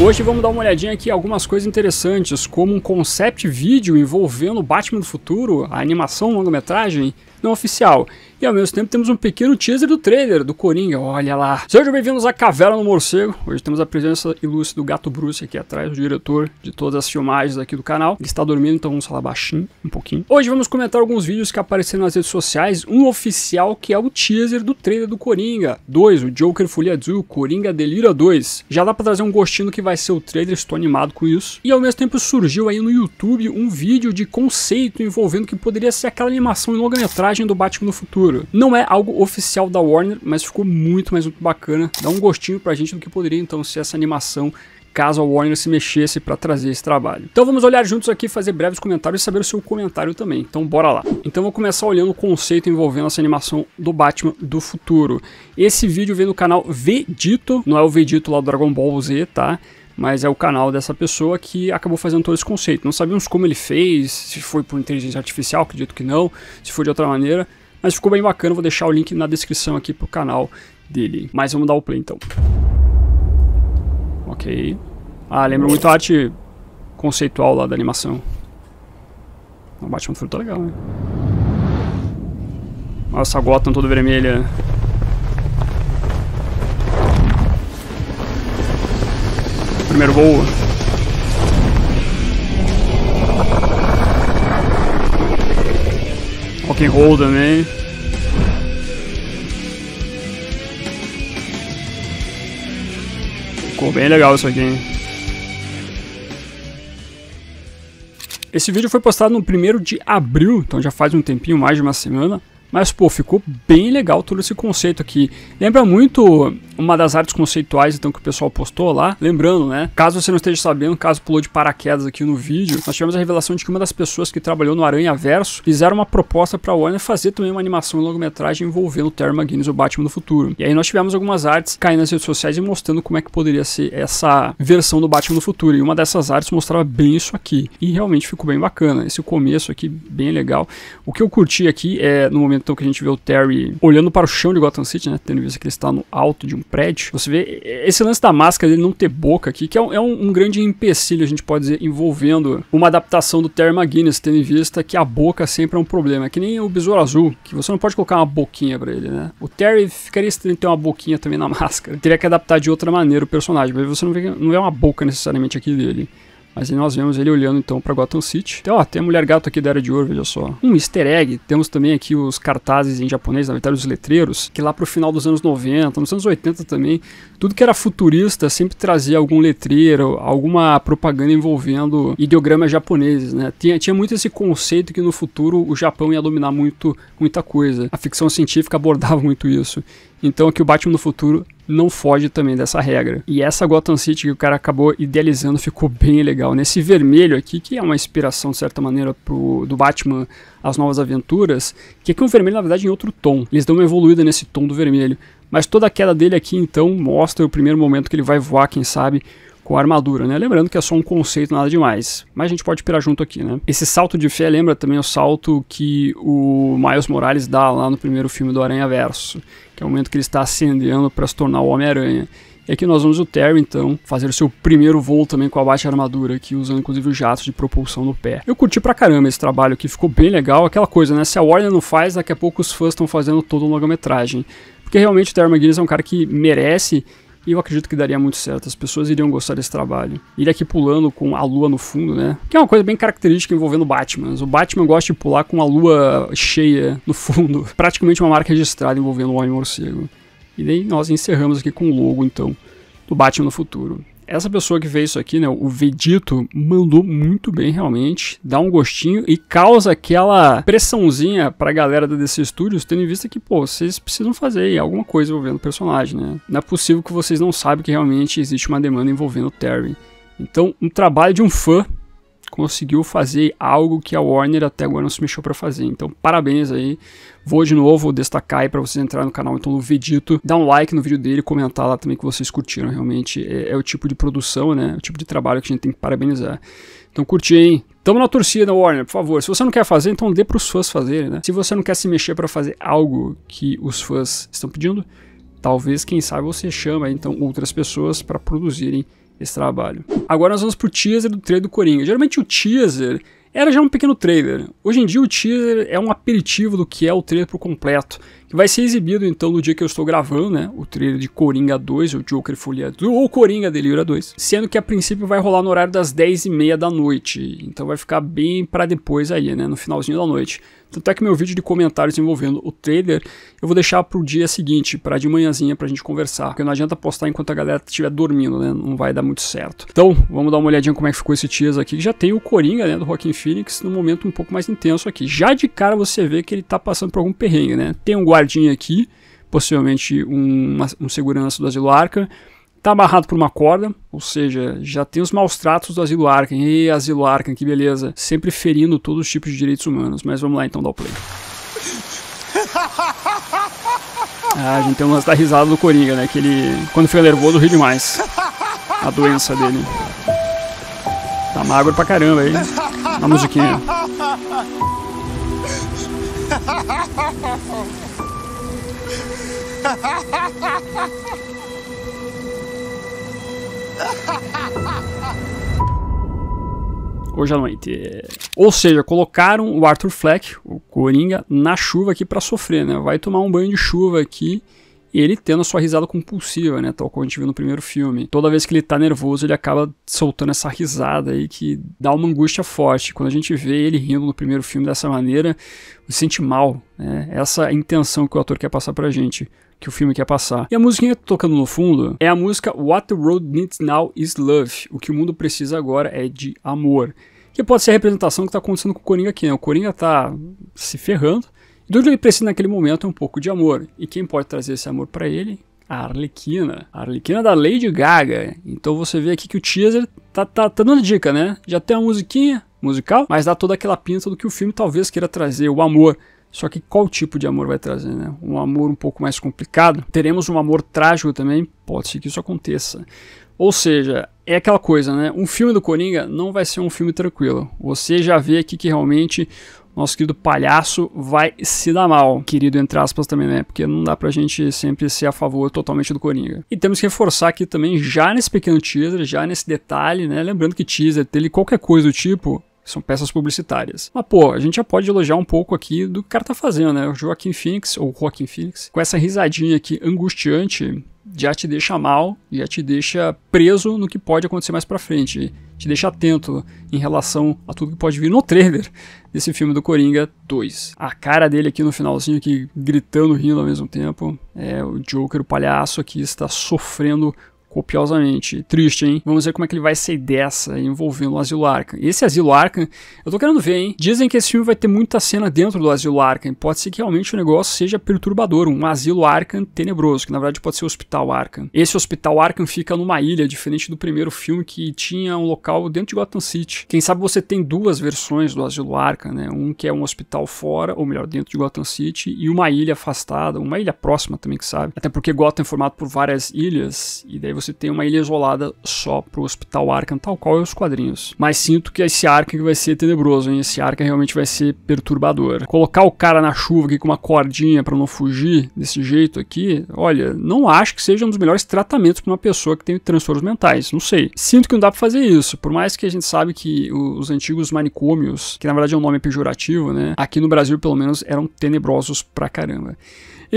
Hoje vamos dar uma olhadinha aqui em algumas coisas interessantes, como um concept vídeo envolvendo Batman do Futuro, a animação longa-metragem, não oficial. E ao mesmo tempo temos um pequeno teaser do trailer do Coringa, olha lá. Sejam bem-vindos à Caverna do Morcego. Hoje temos a presença ilustre do Gato Bruce aqui atrás, o diretor de todas as filmagens aqui do canal. Ele está dormindo, então vamos falar baixinho, um pouquinho. Hoje vamos comentar alguns vídeos que apareceram nas redes sociais. Um oficial que é o teaser do trailer do Coringa. Dois, o Joker Folia Azul, Coringa Delira 2. Já dá pra trazer um gostinho do que vai ser o trailer, estou animado com isso. E ao mesmo tempo surgiu aí no YouTube um vídeo de conceito envolvendo que poderia ser aquela animação em longa-metragem viagem do Batman no futuro. Não é algo oficial da Warner, mas ficou muito, mas muito bacana. Dá um gostinho pra gente do que poderia então ser essa animação caso a Warner se mexesse para trazer esse trabalho. Então vamos olhar juntos aqui, fazer breves comentários e saber o seu comentário também. Então bora lá. Então vou começar olhando o conceito envolvendo essa animação do Batman do futuro. Esse vídeo vem no canal Vedito. não é o Vedito lá do Dragon Ball Z, tá? mas é o canal dessa pessoa que acabou fazendo todo esse conceito. Não sabemos como ele fez, se foi por inteligência artificial, acredito que não, se foi de outra maneira, mas ficou bem bacana, vou deixar o link na descrição aqui pro canal dele. Mas vamos dar o play então. Ok. Ah, lembra muito a arte conceitual lá da animação. O Batman Fruta tá legal, né? Nossa, a Gotham toda vermelha. primeiro gol. Rock and roll também. Ficou bem legal isso aqui, hein? Esse vídeo foi postado no primeiro de abril, então já faz um tempinho, mais de uma semana. Mas, pô, ficou bem legal todo esse conceito aqui. Lembra muito uma das artes conceituais então que o pessoal postou lá. Lembrando, né? Caso você não esteja sabendo, caso pulou de paraquedas aqui no vídeo, nós tivemos a revelação de que uma das pessoas que trabalhou no Aranha Verso fizeram uma proposta para Warner fazer também uma animação em longa-metragem envolvendo o Terry McGuinness e o Batman do futuro. E aí nós tivemos algumas artes caindo nas redes sociais e mostrando como é que poderia ser essa versão do Batman do futuro. E uma dessas artes mostrava bem isso aqui. E realmente ficou bem bacana. Esse começo aqui, bem legal. O que eu curti aqui é no momento então, que a gente vê o Terry olhando para o chão de Gotham City, né? Tendo visto que ele está no alto de um prédio, você vê esse lance da máscara dele não ter boca aqui, que é um, é um grande empecilho, a gente pode dizer, envolvendo uma adaptação do Terry McGuinness, tendo em vista que a boca sempre é um problema. É que nem o Besouro Azul, que você não pode colocar uma boquinha pra ele, né? O Terry ficaria estranho ter uma boquinha também na máscara. Teria que adaptar de outra maneira o personagem, mas você não vê, não vê é uma boca necessariamente aqui dele. Mas aí nós vemos ele olhando então para Gotham City. Então, ó, tem a mulher gato aqui da Era de Ouro, veja só. Um easter egg. Temos também aqui os cartazes em japonês, na verdade os letreiros, que lá pro final dos anos 90, nos anos 80 também, tudo que era futurista sempre trazia algum letreiro, alguma propaganda envolvendo ideogramas japoneses, né? Tinha, tinha muito esse conceito que no futuro o Japão ia dominar muito muita coisa. A ficção científica abordava muito isso. Então que o Batman do futuro não foge também dessa regra. E essa Gotham City que o cara acabou idealizando ficou bem legal. Nesse vermelho aqui, que é uma inspiração de certa maneira pro, do Batman As Novas Aventuras, que aqui é um vermelho na verdade em outro tom. Eles dão uma evoluída nesse tom do vermelho. Mas toda a queda dele aqui então mostra o primeiro momento que ele vai voar, quem sabe, com a armadura, né? Lembrando que é só um conceito, nada demais. Mas a gente pode pirar junto aqui, né? Esse salto de fé lembra também o salto que o Miles Morales dá lá no primeiro filme do Aranha Verso, que é o momento que ele está ascendendo para se tornar o Homem-Aranha. E aqui nós vamos o Terry, então, fazer o seu primeiro voo também com a baixa armadura aqui, usando inclusive o jatos de propulsão no pé. Eu curti pra caramba esse trabalho aqui, ficou bem legal. Aquela coisa, né? Se a Warner não faz, daqui a pouco os fãs estão fazendo todo um longa-metragem. Porque realmente o Terry McGuinness é um cara que merece e eu acredito que daria muito certo, as pessoas iriam gostar desse trabalho. Ele aqui pulando com a lua no fundo, né? Que é uma coisa bem característica envolvendo Batman. O Batman gosta de pular com a lua cheia no fundo. Praticamente uma marca registrada envolvendo o Homem-Morcego. E daí nós encerramos aqui com o logo, então, do Batman no futuro. Essa pessoa que fez isso aqui, né, o Vedito, mandou muito bem realmente, dá um gostinho e causa aquela pressãozinha pra galera da DC Studios, tendo em vista que, pô, vocês precisam fazer alguma coisa envolvendo o personagem, né? Não é possível que vocês não saibam que realmente existe uma demanda envolvendo o Terry. Então, um trabalho de um fã conseguiu fazer algo que a Warner até agora não se mexeu para fazer. Então, parabéns aí. Vou de novo destacar aí para vocês entrar no canal então do vedito, dar um like no vídeo dele, comentar lá também que vocês curtiram. Realmente é, é o tipo de produção, né? É o tipo de trabalho que a gente tem que parabenizar. Então curti, hein? Tamo na torcida, Warner, por favor. Se você não quer fazer, então dê pros fãs fazerem, né? Se você não quer se mexer para fazer algo que os fãs estão pedindo, talvez, quem sabe, você chama então outras pessoas para produzirem esse trabalho. Agora nós vamos pro teaser do trailer do Coringa. Geralmente o teaser era já um pequeno trailer. Hoje em dia o teaser é um aperitivo do que é o trailer por completo que vai ser exibido então no dia que eu estou gravando, né? O trailer de Coringa 2, o Joker Folia ou Coringa Delira 2, sendo que a princípio vai rolar no horário das 10h30 da noite, então vai ficar bem para depois aí, né? No finalzinho da noite. Tanto é que meu vídeo de comentários envolvendo o trailer eu vou deixar pro dia seguinte, para de manhãzinha pra gente conversar, porque não adianta postar enquanto a galera estiver dormindo, né? Não vai dar muito certo. Então, vamos dar uma olhadinha como é que ficou esse teaser aqui, já tem o Coringa, né, do Rockin' Phoenix, num momento um pouco mais intenso aqui. Já de cara você vê que ele tá passando por algum perrengue, né? Tem um guardinha aqui, possivelmente um, um segurança do asilo Arca, tá amarrado por uma corda, ou seja, já tem os maus tratos do asilo Arkham. E asilo Arkham, que beleza. Sempre ferindo todos os tipos de direitos humanos. Mas vamos lá então dar o play. Ah, a gente tem umas da risada do Coringa, né? Que ele, quando fica nervoso, ri demais. A doença dele. Tá magro pra caramba aí. Na musiquinha. Hoje à noite. É. Ou seja, colocaram o Arthur Fleck, o Coringa, na chuva aqui para sofrer, né? Vai tomar um banho de chuva aqui ele tendo a sua risada compulsiva, né? Tal como a gente viu no primeiro filme. Toda vez que ele tá nervoso, ele acaba soltando essa risada aí que dá uma angústia forte. Quando a gente vê ele rindo no primeiro filme dessa maneira, se sente mal, né? Essa é a intenção que o ator quer passar pra gente que o filme quer passar. E a musiquinha que tocando no fundo é a música What the World Needs Now is Love. O que o mundo precisa agora é de amor. Que pode ser a representação que está acontecendo com o Coringa aqui, né? O Coringa tá se ferrando. E tudo que ele precisa naquele momento é um pouco de amor. E quem pode trazer esse amor para ele? A Arlequina. A Arlequina da Lady Gaga. Então você vê aqui que o teaser tá, tá, tá dando dica, né? Já tem uma musiquinha musical, mas dá toda aquela pinta do que o filme talvez queira trazer, o amor. Só que qual tipo de amor vai trazer, né? Um amor um pouco mais complicado. Teremos um amor trágico também, pode ser que isso aconteça. Ou seja, é aquela coisa, né? Um filme do Coringa não vai ser um filme tranquilo. Você já vê aqui que realmente nosso querido palhaço vai se dar mal. Querido, entre aspas, também, né? Porque não dá pra gente sempre ser a favor totalmente do Coringa. E temos que reforçar aqui também, já nesse pequeno teaser, já nesse detalhe, né? Lembrando que teaser, dele qualquer coisa do tipo, são peças publicitárias. Mas, pô, a gente já pode elogiar um pouco aqui do que o cara tá fazendo, né? O Joaquim Phoenix, ou Joaquim Phoenix, com essa risadinha aqui angustiante, já te deixa mal, já te deixa preso no que pode acontecer mais pra frente. Te deixa atento em relação a tudo que pode vir no trailer desse filme do Coringa 2. A cara dele aqui no finalzinho, aqui, gritando, rindo ao mesmo tempo. É, o Joker, o palhaço aqui, está sofrendo copiosamente. Triste, hein? Vamos ver como é que ele vai sair dessa envolvendo o Asilo Arkham. Esse Asilo Arkham, eu tô querendo ver, hein? Dizem que esse filme vai ter muita cena dentro do Asilo Arkham. Pode ser que realmente o negócio seja perturbador, um Asilo Arkham tenebroso, que na verdade pode ser o Hospital Arkham. Esse Hospital Arkham fica numa ilha, diferente do primeiro filme que tinha um local dentro de Gotham City. Quem sabe você tem duas versões do Asilo Arkham, né? Um que é um hospital fora, ou melhor, dentro de Gotham City, e uma ilha afastada, uma ilha próxima também, que sabe. Até porque Gotham é formado por várias ilhas, e daí você você tem uma ilha isolada só pro Hospital Arkham, tal qual é os quadrinhos. Mas sinto que esse Arkham vai ser tenebroso, hein? Esse Arkham realmente vai ser perturbador. Colocar o cara na chuva aqui com uma cordinha para não fugir desse jeito aqui, olha, não acho que seja um dos melhores tratamentos para uma pessoa que tem transtornos mentais, não sei. Sinto que não dá para fazer isso, por mais que a gente sabe que os antigos manicômios, que na verdade é um nome pejorativo, né? Aqui no Brasil, pelo menos, eram tenebrosos pra caramba.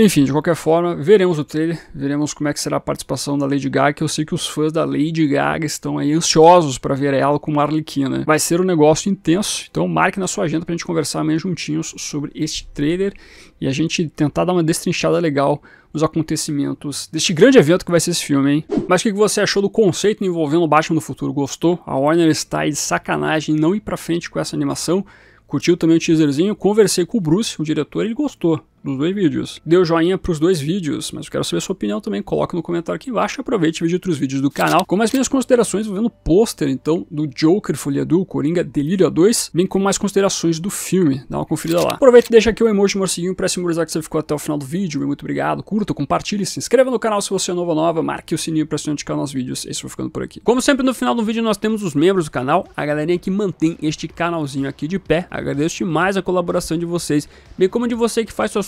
Enfim, de qualquer forma, veremos o trailer, veremos como é que será a participação da Lady Gaga, que eu sei que os fãs da Lady Gaga estão aí ansiosos para ver ela como Arlequina. Vai ser um negócio intenso, então marque na sua agenda pra gente conversar mais juntinhos sobre este trailer e a gente tentar dar uma destrinchada legal nos acontecimentos deste grande evento que vai ser esse filme, hein? Mas o que você achou do conceito envolvendo o Batman do futuro? Gostou? A Warner está aí de sacanagem não ir pra frente com essa animação? Curtiu também o teaserzinho? Conversei com o Bruce, o diretor, ele gostou dos dois vídeos. deu joinha pros dois vídeos, mas eu quero saber a sua opinião também, coloca no comentário aqui embaixo, aproveite e veja outros vídeos do canal, com as minhas considerações vendo o pôster, então, do Joker Folia do Coringa Delírio 2, bem como mais considerações do filme, dá uma conferida lá. Aproveita e deixa aqui o emoji morceguinho pra simbolizar que você ficou até o final do vídeo, muito obrigado, curta, compartilhe, se inscreva no canal se você é novo ou nova, marque o sininho pra se notificar nos vídeos, esse foi ficando por aqui. Como sempre, no final do vídeo nós temos os membros do canal, a galerinha que mantém este canalzinho aqui de pé, agradeço demais a colaboração de vocês, bem como de você que faz suas